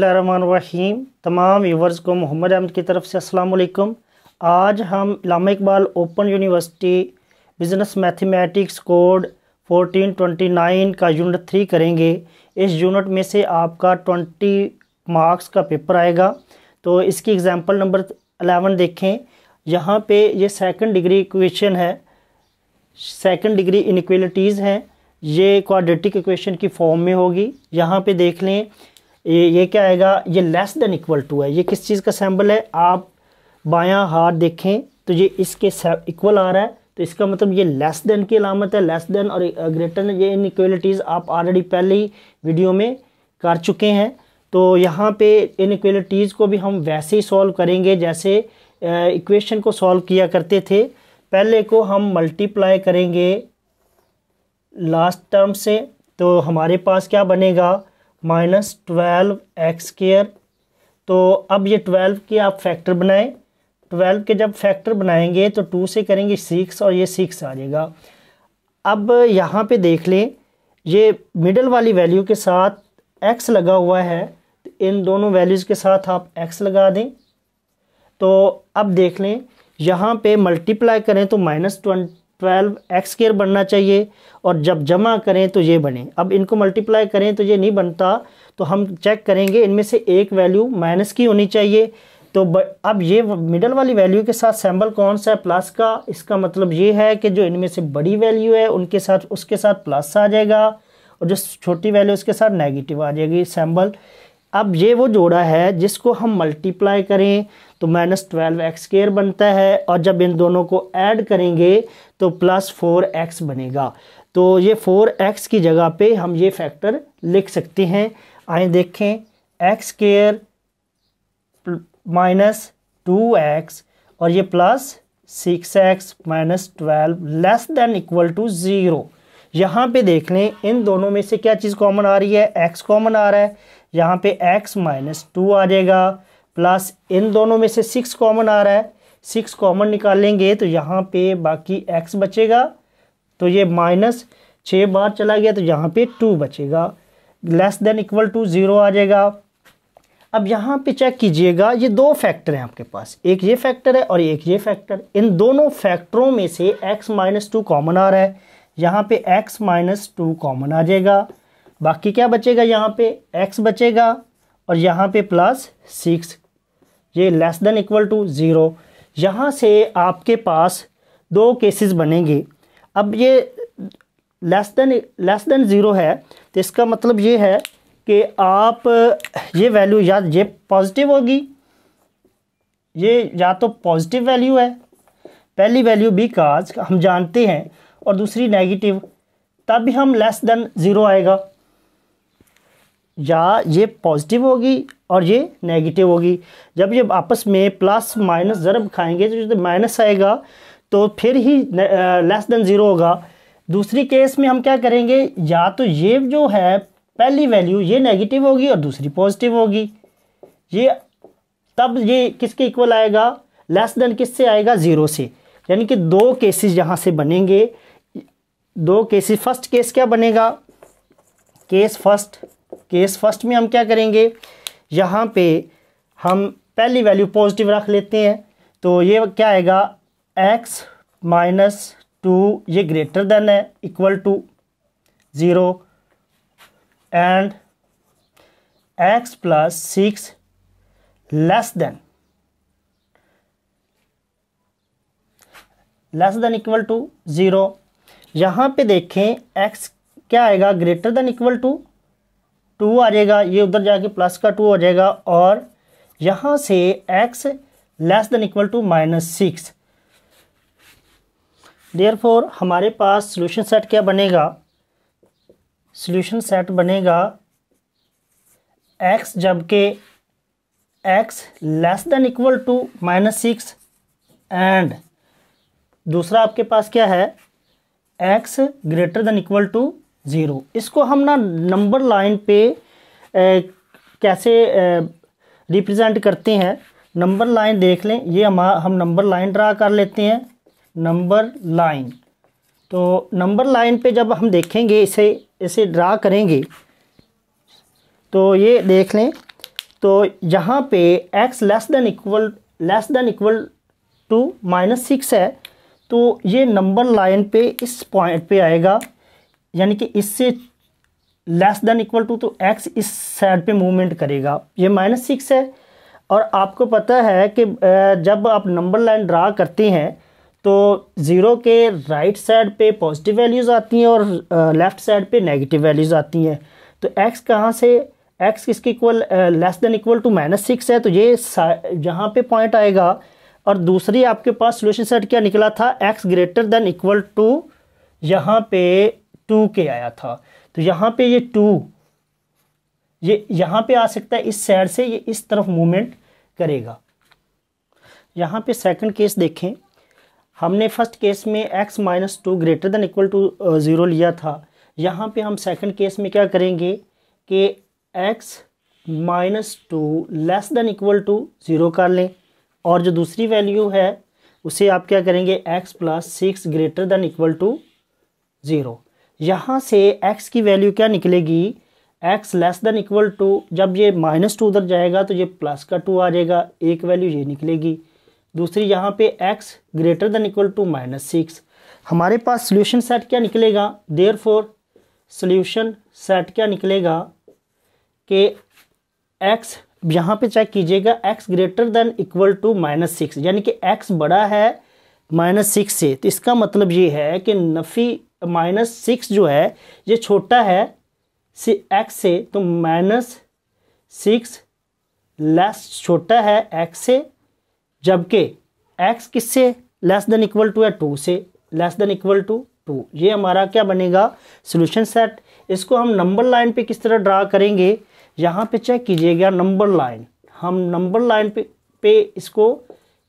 बसमीम तमाम व्यूवर्स को मोहम्मद अहमद की तरफ से अस्सलाम वालेकुम आज हम Allama Iqbal open university business mathematics code 1429 का यूनिट थ्री करेंगे इस यूनिट में से आपका 20 मार्क्स का पेपर आएगा तो इसकी एग्ज़ाम्पल नंबर 11 देखें यहाँ पे ये सेकंड डिग्री इक्वेशन है सेकंड डिग्री इनक्वलिटीज़ हैं ये क्वाड्रेटिक इक्वेशन की फॉर्म में होगी यहाँ पे देख लें ये ये क्या आएगा ये लेस देन इक्वल टू है ये किस चीज़ का सैम्बल है आप बायां हाथ देखें तो ये इसके इक्वल आ रहा है तो इसका मतलब ये लेस देन की अलामत है लेस देन और ग्रेटर ये ये इक्वलिटीज़ आप ऑलरेडी पहले ही वीडियो में कर चुके हैं तो यहाँ पे इक्वलिटीज़ को भी हम वैसे ही सॉल्व करेंगे जैसे इक्वेशन को सॉल्व किया करते थे पहले को हम मल्टीप्लाई करेंगे लास्ट टर्म से तो हमारे पास क्या बनेगा माइनस ट्वेल्व एक्स केयर तो अब ये ट्वेल्व के आप फैक्टर बनाएं ट्वेल्व के जब फैक्टर बनाएंगे तो टू से करेंगे सिक्स और ये सिक्स आ जाएगा अब यहाँ पे देख लें ये मिडल वाली वैल्यू के साथ एक्स लगा हुआ है तो इन दोनों वैल्यूज़ के साथ आप एक्स लगा दें तो अब देख लें यहाँ पे मल्टीप्लाई करें तो minus twenty twelve x square बनना चाहिए और जब जमा करें तो ये बने अब इनको मल्टीप्लाई करें तो ये नहीं बनता तो हम चेक करेंगे इनमें से एक वैल्यू माइनस की होनी चाहिए तो अब ये मिडल वाली वैल्यू के साथ सैम्बल कौन सा है प्लस का इसका मतलब ये है कि जो इनमें से बड़ी वैल्यू है उनके साथ उसके साथ प्लस आ जाएगा और जो छोटी वैल्यू उसके साथ नेगेटिव आ जाएगी सैम्बल अब ये वो जोड़ा है जिसको हम मल्टीप्लाई करें तो माइनस ट्वेल्व एक्स स्केयर बनता है और जब इन दोनों को ऐड करेंगे तो प्लस फोर एक्स बनेगा तो ये फोर एक्स की जगह पे हम ये फैक्टर लिख सकते हैं आए देखें x square minus two x और ये plus six x minus twelve less than equal to zero यहाँ पे देख लें इन दोनों में से क्या चीज़ कॉमन आ रही है एक्स कॉमन आ रहा है यहाँ पे एक्स माइनस टू आ जाएगा प्लस इन दोनों में से सिक्स कॉमन आ रहा है सिक्स कॉमन निकालेंगे तो यहाँ पे बाकी एक्स बचेगा तो ये माइनस छः बार चला गया तो यहाँ पे टू बचेगा less than equal to zero आ जाएगा अब यहाँ पे चेक कीजिएगा ये दो फैक्टर हैं आपके पास एक ये फैक्टर है और एक ये फैक्टर इन दोनों फैक्टरों में से x माइनस टू कॉमन आ रहा है यहाँ पे x माइनस टू कॉमन आ जाएगा बाकी क्या बचेगा यहाँ पे x बचेगा और यहाँ पे प्लस सिक्स ये less than equal to zero यहाँ से आपके पास दो केसेस बनेंगे अब ये less than less than zero है तो इसका मतलब ये है कि आप ये वैल्यू या ये पॉजिटिव होगी ये या तो पॉजिटिव वैल्यू है पहली वैल्यू बिकाज हम जानते हैं और दूसरी नेगेटिव तब भी हम लेस देन ज़ीरो आएगा या ये पॉजिटिव होगी और ये नेगेटिव होगी जब ये आपस में प्लस माइनस ज़रब खाएंगे तो जब माइनस आएगा तो फिर ही लेस देन ज़ीरो होगा दूसरी केस में हम क्या करेंगे या तो ये जो है पहली वैल्यू ये नेगेटिव होगी और दूसरी पॉजिटिव होगी ये तब ये किसके इक्वल आएगा लेस देन किससे आएगा ज़ीरो से यानी कि दो केसेस यहाँ से बनेंगे दो केसेस फर्स्ट केस क्या बनेगा केस फर्स्ट केस फर्स्ट में हम क्या करेंगे यहाँ पे हम पहली वैल्यू पॉजिटिव रख लेते हैं तो ये क्या आएगा एक्स माइनस टू ये ग्रेटर देन है equal to zero and x plus six less than less than equal to zero यहाँ पे देखें एक्स क्या आएगा greater than equal to two आ जाएगा ये उधर जाके प्लस का टू हो जाएगा और यहाँ से x less than equal to minus six four हमारे पास सोल्यूशन सेट क्या बनेगा सोल्यूशन सेट बनेगा एक्स जबकि x less than equal to minus six and दूसरा आपके पास क्या है x greater than equal to zero इसको हम ना नंबर लाइन पे ए, कैसे रिप्रेजेंट करते हैं नंबर लाइन देख लें ये हम हम नंबर लाइन ड्रा कर लेते हैं नंबर लाइन तो नंबर लाइन पे जब हम देखेंगे इसे इसे ड्रा करेंगे तो ये देख लें तो यहाँ पे x less than equal less than equal to minus six है तो ये नंबर लाइन पे इस पॉइंट पे आएगा यानी कि इससे लेस देन इक्वल टू तो एक्स इस साइड पे मूवमेंट करेगा ये माइनस सिक्स है और आपको पता है कि जब आप नंबर लाइन ड्रा करते हैं तो ज़ीरो के राइट साइड पे पॉजिटिव वैल्यूज़ आती हैं और लेफ़्ट साइड पे नेगेटिव वैल्यूज़ आती हैं तो एक्स कहाँ से एक्स किसके equal less than equal to minus six है तो ये जहाँ पे पॉइंट आएगा और दूसरी आपके पास सोल्यूशन सेट क्या निकला था x greater than equal to यहाँ पे टू के आया था तो यहाँ पे ये टू ये यहाँ पे आ सकता है इस साइड से ये इस तरफ मूवमेंट करेगा यहाँ पे सेकंड केस देखें हमने फर्स्ट केस में x minus two greater than equal to zero लिया था यहाँ पे हम सेकंड केस में क्या करेंगे कि x minus two less than equal to zero कर लें और जो दूसरी वैल्यू है उसे आप क्या करेंगे x plus six greater than equal to zero यहाँ से x की वैल्यू क्या निकलेगी x less than equal to जब ये माइनस टू उधर जाएगा तो ये प्लस का टू आ जाएगा एक वैल्यू ये निकलेगी दूसरी यहाँ पे x greater than equal to minus six हमारे पास सोल्यूशन सेट क्या निकलेगा देयर फोर सोल्यूशन सेट क्या निकलेगा कि x यहाँ पे चेक कीजिएगा x greater than equal to minus six यानी कि x बड़ा है माइनस सिक्स से तो इसका मतलब ये है कि नफ़ी माइनस सिक्स जो है ये छोटा है सी एक्स से तो माइनस सिक्स लेस छोटा है एक्स से जबकि एक्स किससे लेस देन इक्वल टू है टू से less than equal to two ये हमारा क्या बनेगा सॉल्यूशन सेट इसको हम नंबर लाइन पे किस तरह ड्रा करेंगे यहाँ पे चेक कीजिएगा नंबर लाइन हम नंबर लाइन पे पे इसको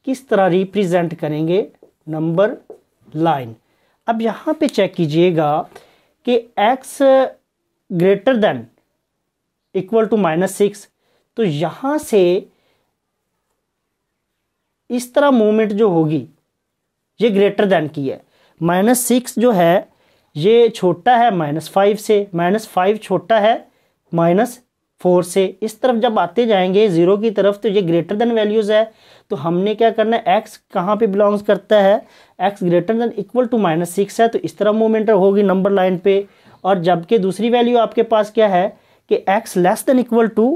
किस तरह रिप्रेजेंट करेंगे नंबर लाइन अब यहाँ पे चेक कीजिएगा कि x greater than equal to minus six तो यहाँ से इस तरह मूवमेंट जो होगी ये ग्रेटर देन की है माइनस सिक्स जो है ये छोटा है माइनस फाइव से माइनस फाइव छोटा है माइनस फोर से इस तरफ जब आते जाएंगे ज़ीरो की तरफ तो ये ग्रेटर देन वैल्यूज़ है तो हमने क्या करना है एक्स कहाँ पे बिलोंग्स करता है x greater than equal to minus six है तो इस तरह मूवमेंट होगी नंबर लाइन पे और जबकि दूसरी वैल्यू आपके पास क्या है कि x less than equal to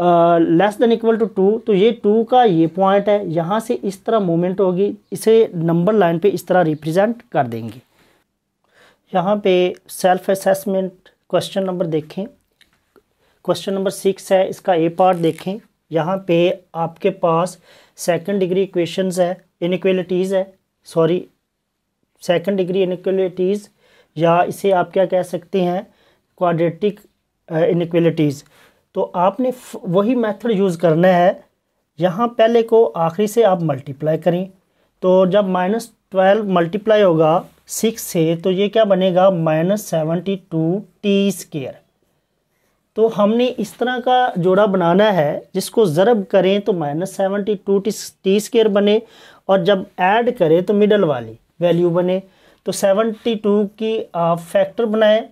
less than equal to two तो ये टू का ये पॉइंट है यहाँ से इस तरह मूवमेंट होगी इसे नंबर लाइन पर इस तरह रिप्रजेंट कर देंगे यहाँ पे सेल्फ असेसमेंट क्वेश्चन नंबर देखें क्वेश्चन नंबर सिक्स है इसका ए पार्ट देखें यहाँ पे आपके पास सेकंड डिग्री इक्वेशंस है इनक्वलिटीज़ है सॉरी सेकंड डिग्री इनक्वेलिटीज़ या इसे आप क्या कह सकते हैं क्वाड्रेटिक इनक्वेलिटीज़ uh, तो आपने वही मेथड यूज़ करना है यहाँ पहले को आखिरी से आप मल्टीप्लाई करें तो जब माइनस ट्वेल्व मल्टीप्लाई होगा सिक्स से तो ये क्या बनेगा minus seventy two t square तो हमने इस तरह का जोड़ा बनाना है जिसको ज़रब करें तो minus seventy two t t square बने और जब ऐड करें तो मिडल वाली वैल्यू बने तो सेवनटी टू की आप फैक्टर बनाएं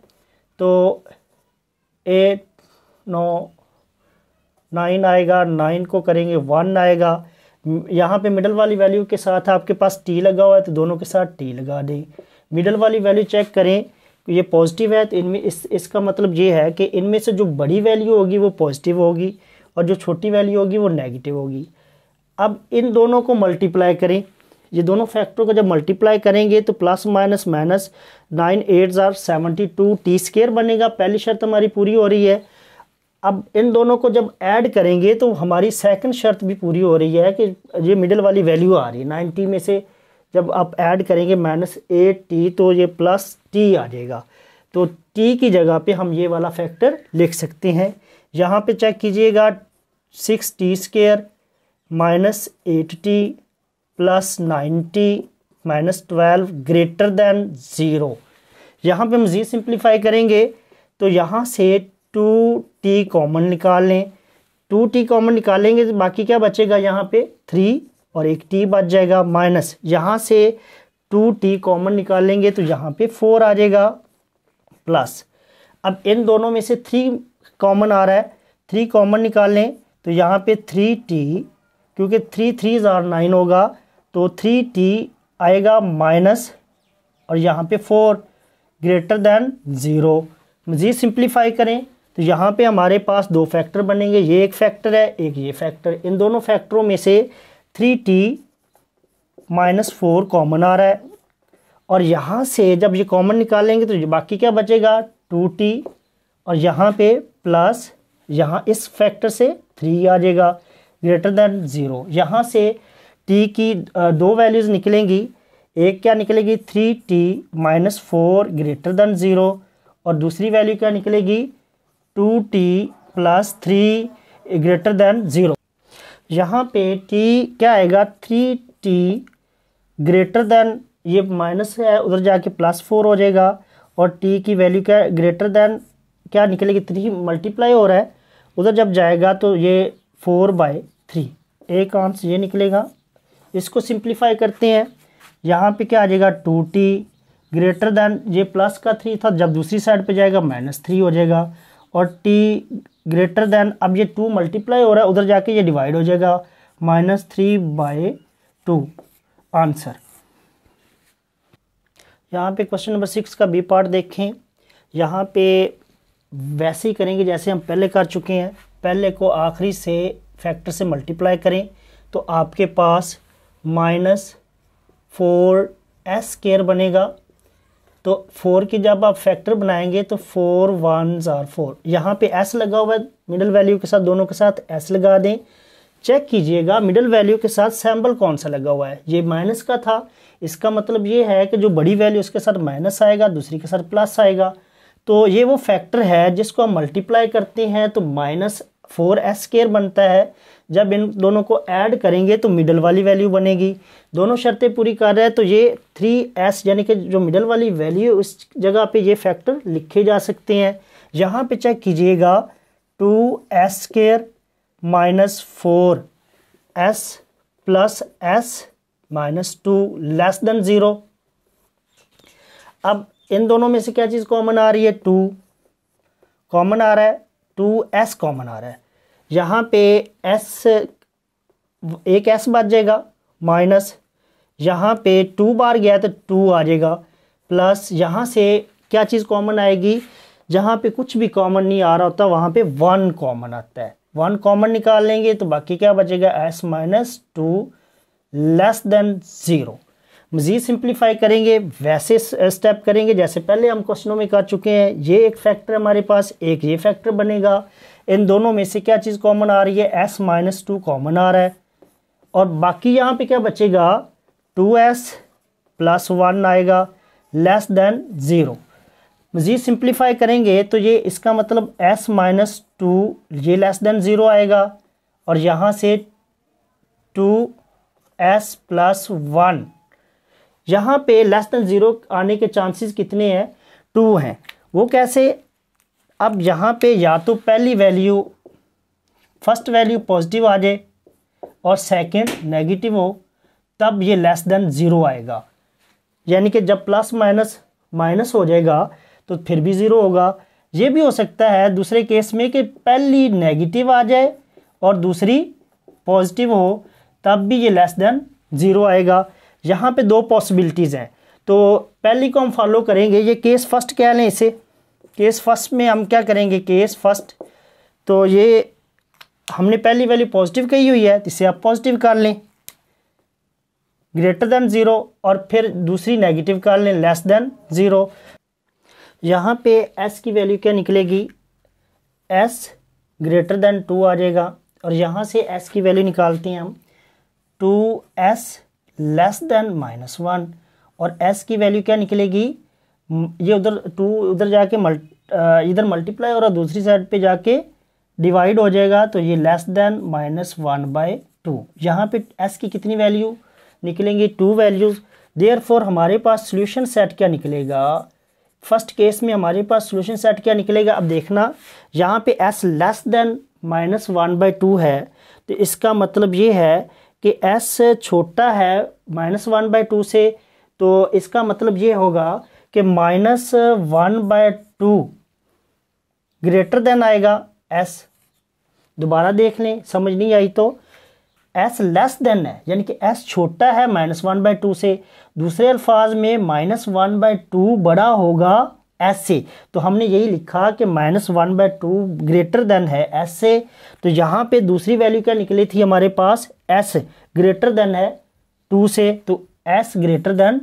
तो एट नौ नाइन आएगा नाइन को करेंगे वन आएगा यहाँ पे मिडल वाली वैल्यू के साथ आपके पास टी लगा हुआ है तो दोनों के साथ टी लगा दें मिडल वाली वैल्यू चेक करें ये पॉजिटिव है तो इनमें इस इसका मतलब ये है कि इनमें से जो बड़ी वैल्यू होगी वो पॉजिटिव होगी और जो छोटी वैल्यू होगी वो नेगेटिव होगी अब इन दोनों को मल्टीप्लाई करें ये दोनों फैक्टरों को जब मल्टीप्लाई करेंगे तो plus minus minus nine eight ज़ार सेवेंटी टू टी स्केयर बनेगा पहली शर्त हमारी पूरी हो रही है अब इन दोनों को जब ऐड करेंगे तो हमारी सेकंड शर्त भी पूरी हो रही है कि ये मिडिल वाली वैल्यू आ रही है नाइन्टी में से जब आप ऐड करेंगे माइनस ए टी तो ये प्लस टी आ जाएगा तो टी की जगह पे हम ये वाला फैक्टर लिख सकते हैं यहाँ पे चेक कीजिएगा six t square minus eight t plus nine t minus twelve greater than zero यहाँ पे हम जी सिंप्लीफाई करेंगे तो यहाँ से टू टी कॉमन निकाल लें टू टी कॉमन निकालेंगे तो बाकी क्या बचेगा यहाँ पे थ्री और एक टी बच जाएगा माइनस यहाँ से टू टी कॉमन निकालेंगे तो यहाँ पे फोर आ जाएगा प्लस अब इन दोनों में से थ्री कॉमन आ रहा है थ्री कॉमन निकाल लें तो यहाँ पे थ्री टी क्योंकि थ्री थ्री ज़ार नाइन होगा तो थ्री टी आएगा माइनस और यहाँ पे फोर ग्रेटर दैन ज़ीरो मज़ीद सिंप्लीफाई करें तो यहाँ पे हमारे पास दो फैक्टर बनेंगे ये एक फैक्टर है एक ये फैक्टर इन दोनों फैक्टरों में से three t minus four common आ रहा है और यहाँ से जब ये कॉमन निकालेंगे तो बाकी क्या बचेगा टू टी और यहाँ पे प्लस यहाँ इस फैक्टर से थ्री आ जाएगा ग्रेटर दैन ज़ीरो यहाँ से टी की दो वैल्यूज़ निकलेंगी एक क्या निकलेगी three t minus four greater than zero और दूसरी वैल्यू क्या निकलेगी two t plus three greater than zero यहाँ पे टी क्या आएगा थ्री टी ग्रेटर देन ये माइनस है उधर जाके प्लस फोर हो जाएगा और टी की वैल्यू क्या ग्रेटर देन क्या निकलेगी थ्री मल्टीप्लाई हो रहा है उधर जब जाएगा तो ये फोर बाय थ्री एक आंस ये निकलेगा इसको सिंप्लीफाई करते हैं यहाँ पे क्या आ जाएगा टू टी ग्रेटर देन ये प्लस का थ्री था जब दूसरी साइड पे जाएगा माइनस थ्री हो जाएगा और टी ग्रेटर देन अब ये टू मल्टीप्लाई हो रहा है उधर जाके ये डिवाइड हो जाएगा minus three by two answer यहाँ पे क्वेश्चन नंबर सिक्स का बी पार्ट देखें यहाँ पे वैसे ही करेंगे जैसे हम पहले कर चुके हैं पहले को आखिरी से फैक्टर से मल्टीप्लाई करें तो आपके पास माइनस फोर एस केयर बनेगा तो फोर की जब आप फैक्टर बनाएंगे तो फोर वन ज़ार फोर यहाँ पे एस लगा हुआ है मिडल वैल्यू के साथ दोनों के साथ एस लगा दें चेक कीजिएगा मिडल वैल्यू के साथ सैम्बल कौन सा लगा हुआ है ये माइनस का था इसका मतलब ये है कि जो बड़ी वैल्यू उसके साथ माइनस आएगा दूसरी के साथ प्लस आएगा तो ये वो फैक्टर है जिसको हम मल्टीप्लाई करते हैं तो माइनस फोर एस स्केयर बनता है जब इन दोनों को ऐड करेंगे तो मिडल वाली वैल्यू बनेगी दोनों शर्तें पूरी कर रहे हैं तो ये थ्री एस यानी कि जो मिडल वाली वैल्यू है उस जगह पे ये फैक्टर लिखे जा सकते हैं यहाँ पे चेक कीजिएगा two s square minus four s plus s minus two less than zero अब इन दोनों में से क्या चीज़ कॉमन आ रही है टू कॉमन आ रहा है टू एस कॉमन आ रहा है यहाँ पे एस एक एस बच जाएगा माइनस यहाँ पे टू बार गया तो टू आ जाएगा प्लस यहाँ से क्या चीज़ कॉमन आएगी जहाँ पे कुछ भी कॉमन नहीं आ रहा होता वहाँ पे वन कॉमन आता है वन कॉमन निकाल लेंगे तो बाकी क्या बचेगा s minus two less than zero मज़ीद सिंप्लीफाई करेंगे वैसे स्टेप करेंगे जैसे पहले हम क्वेश्चनों में कर चुके हैं ये एक फैक्टर हमारे पास एक ये फैक्टर बनेगा इन दोनों में से क्या चीज़ कॉमन आ रही है एस माइनस टू कॉमन आ रहा है और बाकी यहाँ पे क्या बचेगा टू एस प्लस वन आएगा लेस देन ज़ीरो मज़ीद सिंप्लीफाई करेंगे तो ये इसका मतलब एस माइनस टू ये लेस देन ज़ीरो आएगा और यहाँ से टू एस प्लस वन यहाँ पे लेस देन ज़ीरो आने के चांसेस कितने हैं टू हैं वो कैसे अब यहाँ पे या तो पहली वैल्यू फर्स्ट वैल्यू पॉजिटिव आ जाए और सेकंड नेगेटिव हो तब ये लेस देन ज़ीरो आएगा यानी कि जब प्लस माइनस माइनस हो जाएगा तो फिर भी ज़ीरो होगा ये भी हो सकता है दूसरे केस में कि पहली नेगेटिव आ जाए और दूसरी पॉजिटिव हो तब भी ये लेस देन ज़ीरो आएगा यहाँ पे दो पॉसिबिलिटीज़ हैं तो पहली को हम फॉलो करेंगे ये केस फर्स्ट क्या लें इसे केस फर्स्ट में हम क्या करेंगे केस फर्स्ट तो ये हमने पहली वैल्यू पॉजिटिव कही हुई है तो इसे आप पॉजिटिव कर लें ग्रेटर देन ज़ीरो और फिर दूसरी नेगेटिव कर लें लेस देन ज़ीरो यहाँ पे एस की वैल्यू क्या निकलेगी एस ग्रेटर देन टू आ जाएगा और यहाँ से एस की वैल्यू निकालते हैं हम two S less than minus one और एस की वैल्यू क्या निकलेगी ये उधर टू उधर जाके मल्ट इधर मल्टीप्लाई और दूसरी साइड पे जाके डिवाइड हो जाएगा तो ये less than minus one by two यहाँ पे एस की कितनी वैल्यू निकलेंगी टू वैल्यूज़ देयर फोर हमारे पास सोल्यूशन सेट क्या निकलेगा फर्स्ट केस में हमारे पास सोल्यूशन सेट क्या निकलेगा अब देखना यहाँ पे S less than minus one by two है तो इसका मतलब ये है कि एस छोटा है माइनस वन बाय टू से तो इसका मतलब ये होगा कि minus one by two greater than आएगा एस दोबारा देख लें समझ नहीं आई तो एस लेस देन है यानी कि एस छोटा है माइनस वन बाई टू से दूसरे अल्फाज में माइनस वन बाई टू बड़ा होगा एस से तो हमने यही लिखा कि minus one by two greater than है एस से तो यहाँ पे दूसरी वैल्यू क्या निकली थी हमारे पास एस ग्रेटर देन है टू से तो एस ग्रेटर देन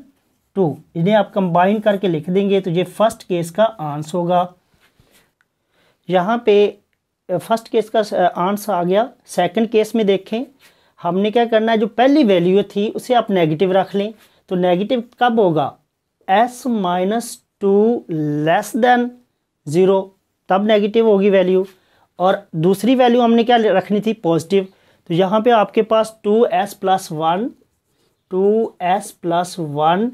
टू इन्हें आप कंबाइन करके लिख देंगे तो ये फर्स्ट केस का आंस होगा यहाँ पे फर्स्ट केस का आंस आ गया सेकंड केस में देखें हमने क्या करना है जो पहली वैल्यू थी उसे आप नेगेटिव रख लें तो नेगेटिव कब होगा S minus two less than zero तब नेगेटिव होगी वैल्यू और दूसरी वैल्यू हमने क्या रखनी थी पॉजिटिव तो यहाँ पे आपके पास two S plus one two S plus one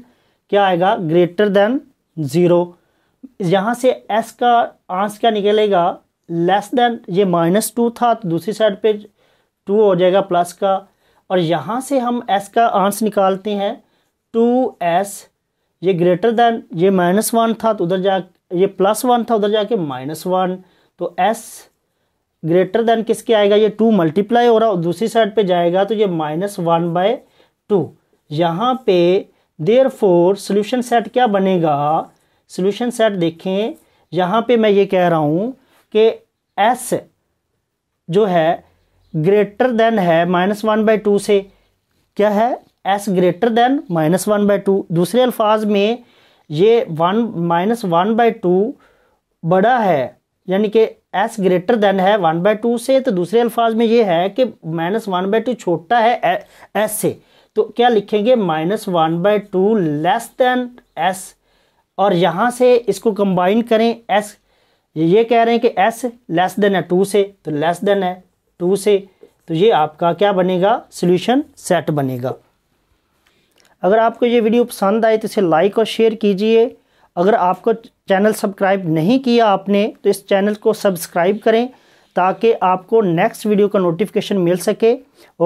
क्या आएगा ग्रेटर देन ज़ीरो यहाँ से एस का आंस क्या निकलेगा लेस देन ये माइनस टू था तो दूसरी साइड पे टू हो जाएगा प्लस का और यहाँ से हम एस का आंस निकालते हैं टू एस ये ग्रेटर देन ये माइनस वन था तो उधर जा ये प्लस वन था उधर जाके माइनस वन तो एस ग्रेटर देन किसके आएगा ये टू मल्टीप्लाई हो रहा और दूसरी साइड पे जाएगा तो ये माइनस वन बाय टू यहाँ पे देयर फोर सोल्यूशन सेट क्या बनेगा सोल्यूशन सेट देखें यहाँ पे मैं ये कह रहा हूँ कि एस जो है ग्रेटर देन है माइनस वन बाई टू से क्या है S greater than minus one by two दूसरे अल्फाज में ये one minus one by two बड़ा है यानी कि एस ग्रेटर देन है वन बाई टू से तो दूसरे अल्फाज में ये है कि माइनस वन बाई टू छोटा है एस से तो क्या लिखेंगे minus one by two less than S और यहाँ से इसको कंबाइन करें एस ये कह रहे हैं कि एस लेस देन है टू से तो लेस देन है टू से तो ये आपका क्या बनेगा सोल्यूशन सेट बनेगा अगर आपको ये वीडियो पसंद आए तो इसे लाइक और शेयर कीजिए अगर आपको चैनल सब्सक्राइब नहीं किया आपने तो इस चैनल को सब्सक्राइब करें ताकि आपको नेक्स्ट वीडियो का नोटिफिकेशन मिल सके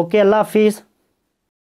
ओके अल्लाह हाफिज़